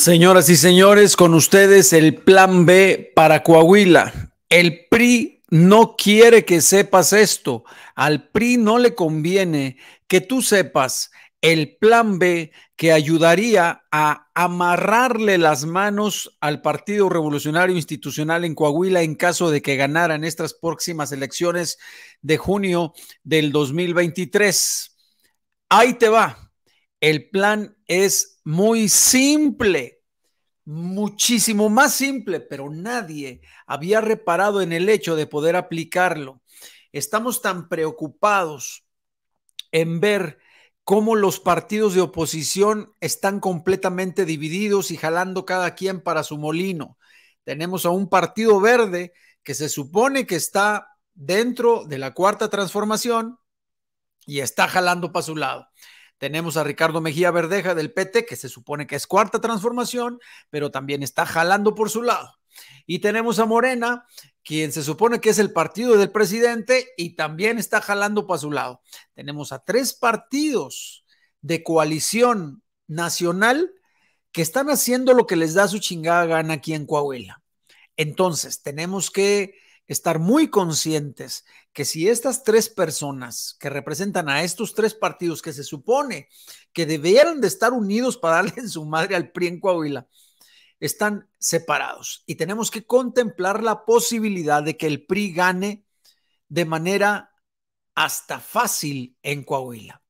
Señoras y señores, con ustedes el plan B para Coahuila. El PRI no quiere que sepas esto. Al PRI no le conviene que tú sepas el plan B que ayudaría a amarrarle las manos al Partido Revolucionario Institucional en Coahuila en caso de que ganaran estas próximas elecciones de junio del 2023. Ahí te va. El plan es muy simple, muchísimo más simple, pero nadie había reparado en el hecho de poder aplicarlo. Estamos tan preocupados en ver cómo los partidos de oposición están completamente divididos y jalando cada quien para su molino. Tenemos a un partido verde que se supone que está dentro de la cuarta transformación y está jalando para su lado. Tenemos a Ricardo Mejía Verdeja del PT, que se supone que es cuarta transformación, pero también está jalando por su lado. Y tenemos a Morena, quien se supone que es el partido del presidente y también está jalando para su lado. Tenemos a tres partidos de coalición nacional que están haciendo lo que les da su chingada gana aquí en Coahuila. Entonces, tenemos que estar muy conscientes que si estas tres personas que representan a estos tres partidos que se supone que debieran de estar unidos para darle su madre al PRI en Coahuila, están separados y tenemos que contemplar la posibilidad de que el PRI gane de manera hasta fácil en Coahuila.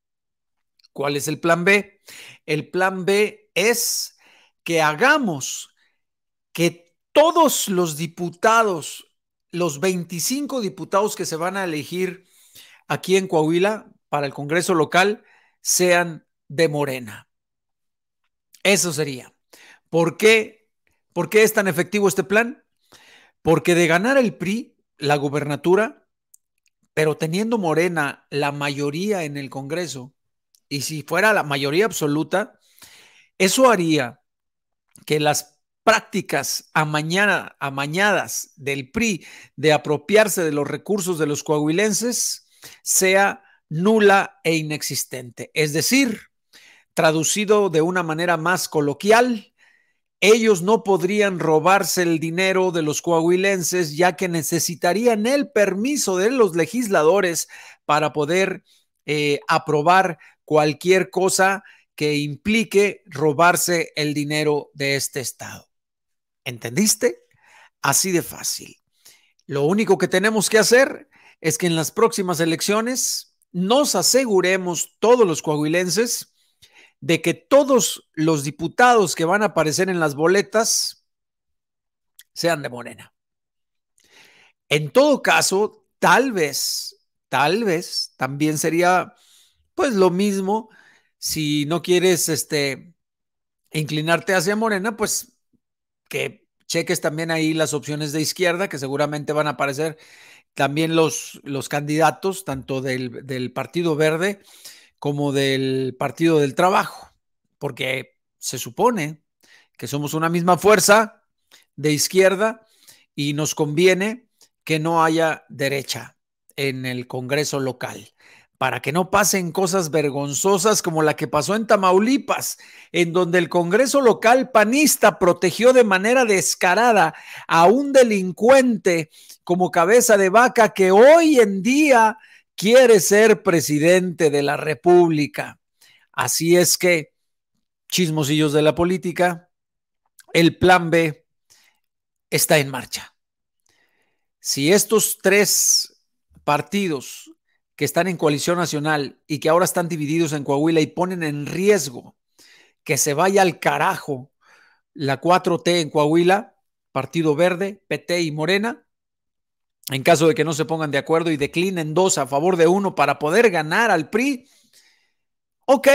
¿Cuál es el plan B? El plan B es que hagamos que todos los diputados los 25 diputados que se van a elegir aquí en Coahuila para el Congreso local sean de Morena. Eso sería. ¿Por qué? ¿Por qué es tan efectivo este plan? Porque de ganar el PRI la gubernatura, pero teniendo Morena la mayoría en el Congreso, y si fuera la mayoría absoluta, eso haría que las prácticas amañadas del PRI de apropiarse de los recursos de los coahuilenses sea nula e inexistente. Es decir, traducido de una manera más coloquial, ellos no podrían robarse el dinero de los coahuilenses ya que necesitarían el permiso de los legisladores para poder eh, aprobar cualquier cosa que implique robarse el dinero de este Estado. ¿Entendiste? Así de fácil. Lo único que tenemos que hacer es que en las próximas elecciones nos aseguremos todos los coahuilenses de que todos los diputados que van a aparecer en las boletas sean de Morena. En todo caso, tal vez, tal vez también sería pues lo mismo si no quieres este inclinarte hacia Morena, pues que cheques también ahí las opciones de izquierda, que seguramente van a aparecer también los, los candidatos, tanto del, del Partido Verde como del Partido del Trabajo, porque se supone que somos una misma fuerza de izquierda y nos conviene que no haya derecha en el Congreso local para que no pasen cosas vergonzosas como la que pasó en Tamaulipas, en donde el Congreso local panista protegió de manera descarada a un delincuente como cabeza de vaca que hoy en día quiere ser presidente de la República. Así es que, chismosillos de la política, el plan B está en marcha. Si estos tres partidos que están en coalición nacional y que ahora están divididos en Coahuila y ponen en riesgo que se vaya al carajo la 4T en Coahuila, Partido Verde, PT y Morena, en caso de que no se pongan de acuerdo y declinen dos a favor de uno para poder ganar al PRI, ok,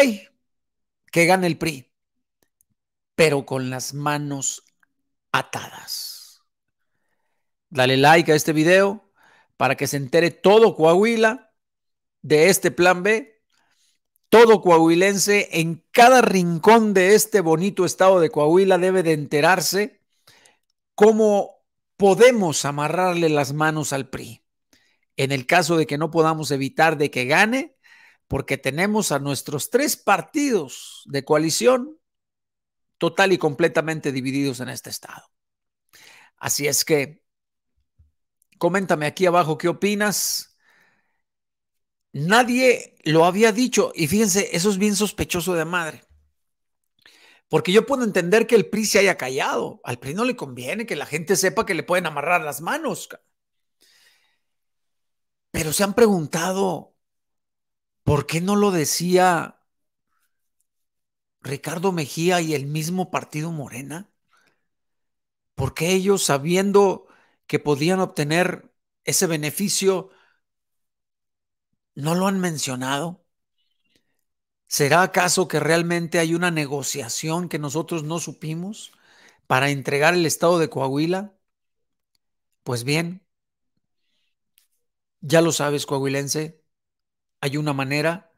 que gane el PRI, pero con las manos atadas. Dale like a este video para que se entere todo Coahuila de este plan B, todo coahuilense en cada rincón de este bonito estado de Coahuila debe de enterarse cómo podemos amarrarle las manos al PRI. En el caso de que no podamos evitar de que gane, porque tenemos a nuestros tres partidos de coalición total y completamente divididos en este estado. Así es que coméntame aquí abajo qué opinas. Nadie lo había dicho y fíjense, eso es bien sospechoso de madre. Porque yo puedo entender que el PRI se haya callado. Al PRI no le conviene que la gente sepa que le pueden amarrar las manos. Pero se han preguntado, ¿por qué no lo decía Ricardo Mejía y el mismo partido Morena? porque ellos, sabiendo que podían obtener ese beneficio, ¿No lo han mencionado? ¿Será acaso que realmente hay una negociación que nosotros no supimos para entregar el estado de Coahuila? Pues bien, ya lo sabes, coahuilense, hay una manera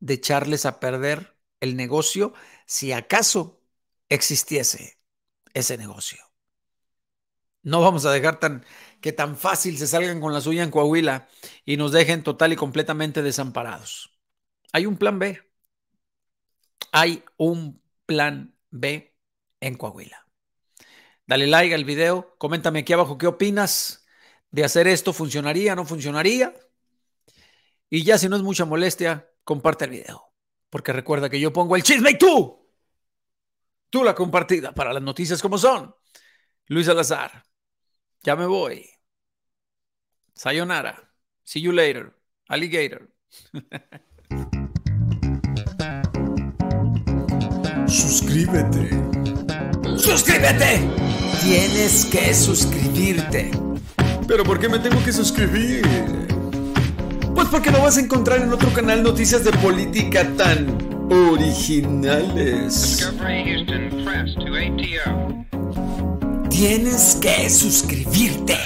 de echarles a perder el negocio si acaso existiese ese negocio. No vamos a dejar tan que tan fácil se salgan con la suya en Coahuila y nos dejen total y completamente desamparados. Hay un plan B. Hay un plan B en Coahuila. Dale like al video, coméntame aquí abajo qué opinas de hacer esto, funcionaría, no funcionaría. Y ya si no es mucha molestia, comparte el video, porque recuerda que yo pongo el chisme y tú, tú la compartida para las noticias como son. Luis Salazar. Ya me voy. Sayonara. See you later. Alligator. Suscríbete. ¡Suscríbete! Tienes que suscribirte. ¿Pero por qué me tengo que suscribir? Pues porque no vas a encontrar en otro canal noticias de política tan originales. Discovery Houston Press to ATO tienes que suscribirte.